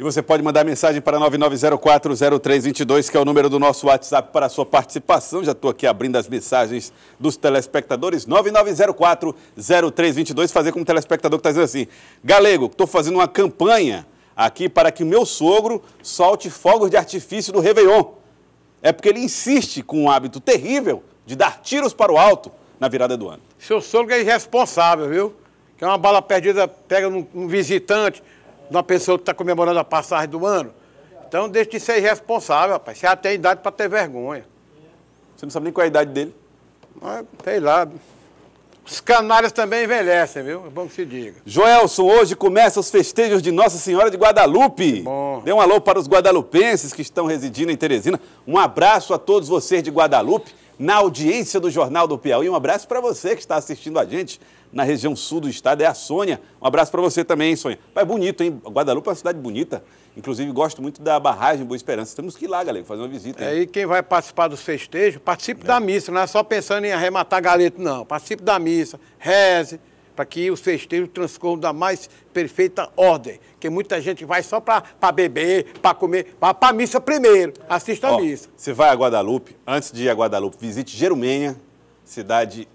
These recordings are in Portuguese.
E você pode mandar mensagem para 99040322, que é o número do nosso WhatsApp para a sua participação. Já estou aqui abrindo as mensagens dos telespectadores. 99040322, fazer como o telespectador que está dizendo assim, Galego, estou fazendo uma campanha aqui para que meu sogro solte fogos de artifício no Réveillon. É porque ele insiste com um hábito terrível de dar tiros para o alto na virada do ano. Seu sogro é irresponsável, viu? Que é uma bala perdida, pega um visitante, de uma pessoa que está comemorando a passagem do ano. Então deixa de ser irresponsável, rapaz. Você já tem idade para ter vergonha. Você não sabe nem qual é a idade dele? Mas, sei lá. Os canários também envelhecem, viu? É bom que se diga. Joelson, hoje começam os festejos de Nossa Senhora de Guadalupe. Bom. Dê um alô para os guadalupenses que estão residindo em Teresina. Um abraço a todos vocês de Guadalupe na audiência do Jornal do Piauí. Um abraço para você que está assistindo a gente na região sul do estado, é a Sônia. Um abraço para você também, Sônia. Mas bonito, hein? Guadalupe é uma cidade bonita. Inclusive, gosto muito da barragem Boa Esperança. Temos que ir lá, galera, fazer uma visita. Hein? É, e quem vai participar dos festejos, participe é. da missa. Não é só pensando em arrematar galeto, não. Participe da missa, reze, para que os festejos transcorram da mais perfeita ordem. Que muita gente vai só para beber, para comer, para a missa primeiro, assista Ó, a missa. Você vai a Guadalupe, antes de ir a Guadalupe, visite Jerumenha, cidade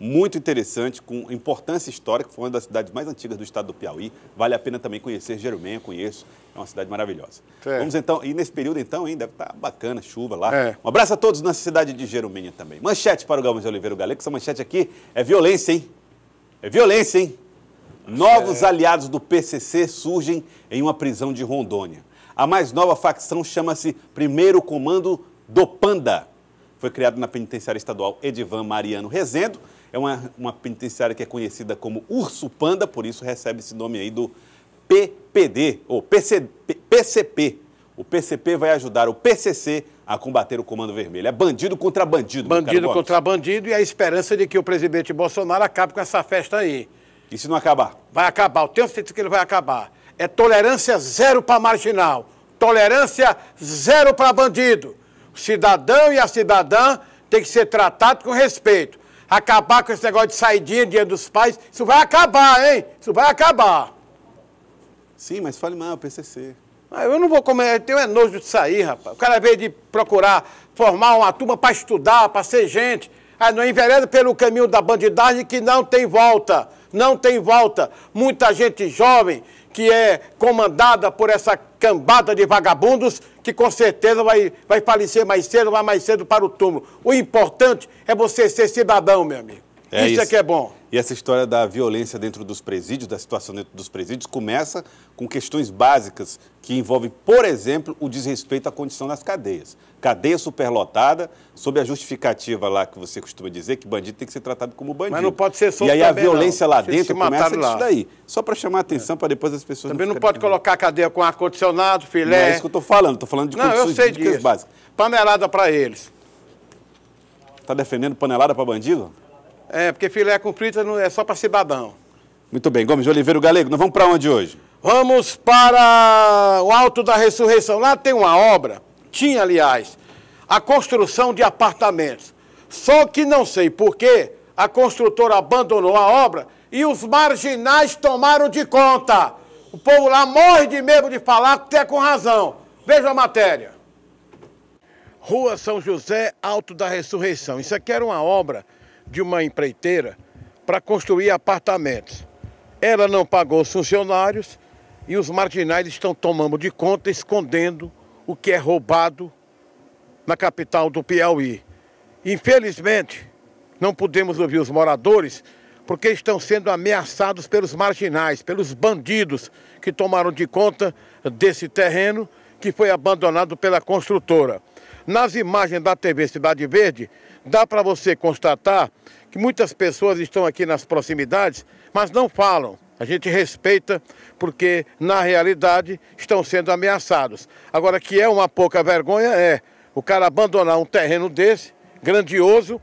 muito interessante, com importância histórica, foi uma das cidades mais antigas do estado do Piauí. Vale a pena também conhecer Jerumenha, conheço, é uma cidade maravilhosa. Vamos então, e nesse período então, hein, deve estar tá bacana, chuva lá. É. Um abraço a todos na cidade de Jerumenha também. Manchete para o Galvão de Oliveira Galego, essa manchete aqui é violência, hein? É violência, hein? Novos é. aliados do PCC surgem em uma prisão de Rondônia. A mais nova facção chama-se Primeiro Comando do Panda. Foi criado na penitenciária estadual Edivan Mariano Rezendo. É uma, uma penitenciária que é conhecida como Urso Panda, por isso recebe esse nome aí do PPD, ou PC, PCP. O PCP vai ajudar o PCC a combater o Comando Vermelho. É bandido contra bandido. Bandido contra bandido e a esperança de que o presidente Bolsonaro acabe com essa festa aí. E se não acabar? Vai acabar, eu tenho certeza que ele vai acabar. É tolerância zero para marginal, tolerância zero para bandido. O cidadão e a cidadã tem que ser tratado com respeito. Acabar com esse negócio de saidinha, dia dos pais, isso vai acabar, hein? Isso vai acabar. Sim, mas fale mal, PCC. Ah, eu não vou comer, eu tenho é nojo de sair, rapaz. O cara veio de procurar formar uma turma para estudar, para ser gente. Aí não envereda pelo caminho da bandidagem que não tem volta. Não tem volta. Muita gente jovem que é comandada por essa cambada de vagabundos que com certeza vai, vai falecer mais cedo, vai mais cedo para o túmulo. O importante é você ser cidadão, meu amigo. É isso, é isso é que é bom. E essa história da violência dentro dos presídios, da situação dentro dos presídios, começa com questões básicas que envolvem, por exemplo, o desrespeito à condição das cadeias. Cadeia superlotada, sob a justificativa lá que você costuma dizer que bandido tem que ser tratado como bandido. Mas não pode ser solto E aí a violência não. lá dentro começa lá. disso daí. Só para chamar a atenção, é. para depois as pessoas... Também não, não pode colocar a cadeia com ar-condicionado, filé... Não é isso que eu estou falando, estou falando de não, condições eu sei disso. básicas. Panelada para eles. Está defendendo panelada para bandido? É, porque filé com frita não é só para cidadão. Muito bem, Gomes de Oliveira o Galego, nós vamos para onde hoje? Vamos para o Alto da Ressurreição. Lá tem uma obra, tinha aliás, a construção de apartamentos. Só que não sei por que a construtora abandonou a obra e os marginais tomaram de conta. O povo lá morre de medo de falar, até com razão. Veja a matéria. Rua São José, Alto da Ressurreição. Isso aqui era uma obra de uma empreiteira para construir apartamentos. Ela não pagou os funcionários e os marginais estão tomando de conta, escondendo o que é roubado na capital do Piauí. Infelizmente, não podemos ouvir os moradores porque estão sendo ameaçados pelos marginais, pelos bandidos que tomaram de conta desse terreno que foi abandonado pela construtora. Nas imagens da TV Cidade Verde, dá para você constatar que muitas pessoas estão aqui nas proximidades, mas não falam. A gente respeita porque, na realidade, estão sendo ameaçados. Agora, que é uma pouca vergonha é o cara abandonar um terreno desse, grandioso,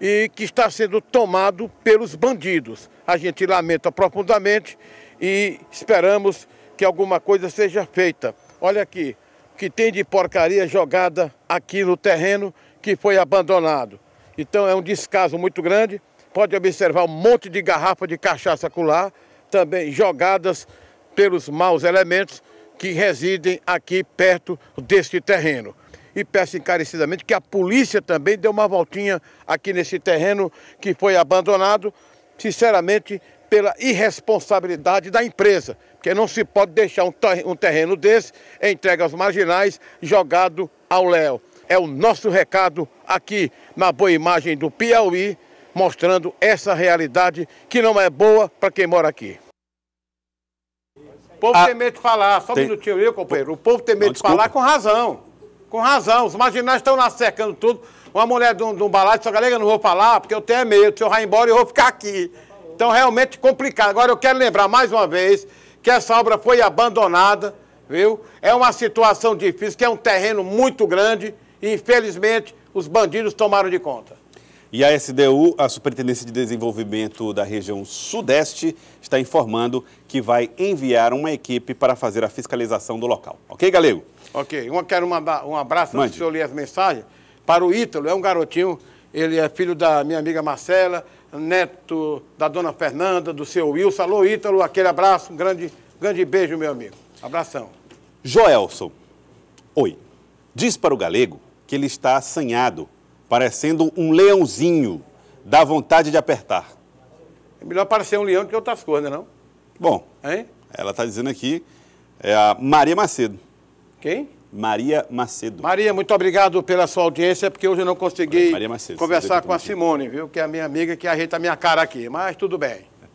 e que está sendo tomado pelos bandidos. A gente lamenta profundamente e esperamos que alguma coisa seja feita. Olha aqui, o que tem de porcaria jogada aqui no terreno que foi abandonado. Então é um descaso muito grande. Pode observar um monte de garrafa de cachaça colar, também jogadas pelos maus elementos que residem aqui perto deste terreno. E peço encarecidamente que a polícia também dê uma voltinha aqui nesse terreno que foi abandonado, sinceramente, pela irresponsabilidade da empresa, porque não se pode deixar um terreno desse entregue aos marginais, jogado ao léu. É o nosso recado aqui na Boa Imagem do Piauí, mostrando essa realidade que não é boa para quem mora aqui. O povo ah, tem medo de falar, só um tem... minutinho aí, companheiro. O povo tem medo não, de falar com razão. Com razão. Os marginais estão lá secando tudo. Uma mulher de um, de um balado só galera, não vou falar porque eu tenho medo. Se eu vai embora, eu vou ficar aqui. Então, realmente complicado. Agora, eu quero lembrar mais uma vez que essa obra foi abandonada, viu? É uma situação difícil, que é um terreno muito grande e, infelizmente, os bandidos tomaram de conta. E a SDU, a Superintendência de Desenvolvimento da região Sudeste, está informando que vai enviar uma equipe para fazer a fiscalização do local. Ok, Galego? Ok. Eu quero mandar um abraço antes de eu ler as mensagens para o Ítalo. É um garotinho, ele é filho da minha amiga Marcela, neto da dona Fernanda, do seu Wilson. Alô, Ítalo, aquele abraço, um grande, grande beijo, meu amigo. Abração. Joelson, oi. Diz para o Galego que ele está assanhado, parecendo um leãozinho, dá vontade de apertar. É melhor parecer um leão do que outras coisas, né, não? Bom, hein? ela está dizendo aqui, é a Maria Macedo. Quem? Maria Macedo. Maria, muito obrigado pela sua audiência, porque hoje eu não consegui Maria Macedo, conversar com a Simone, viu? Que é a minha amiga que ajeita a minha cara aqui, mas tudo bem.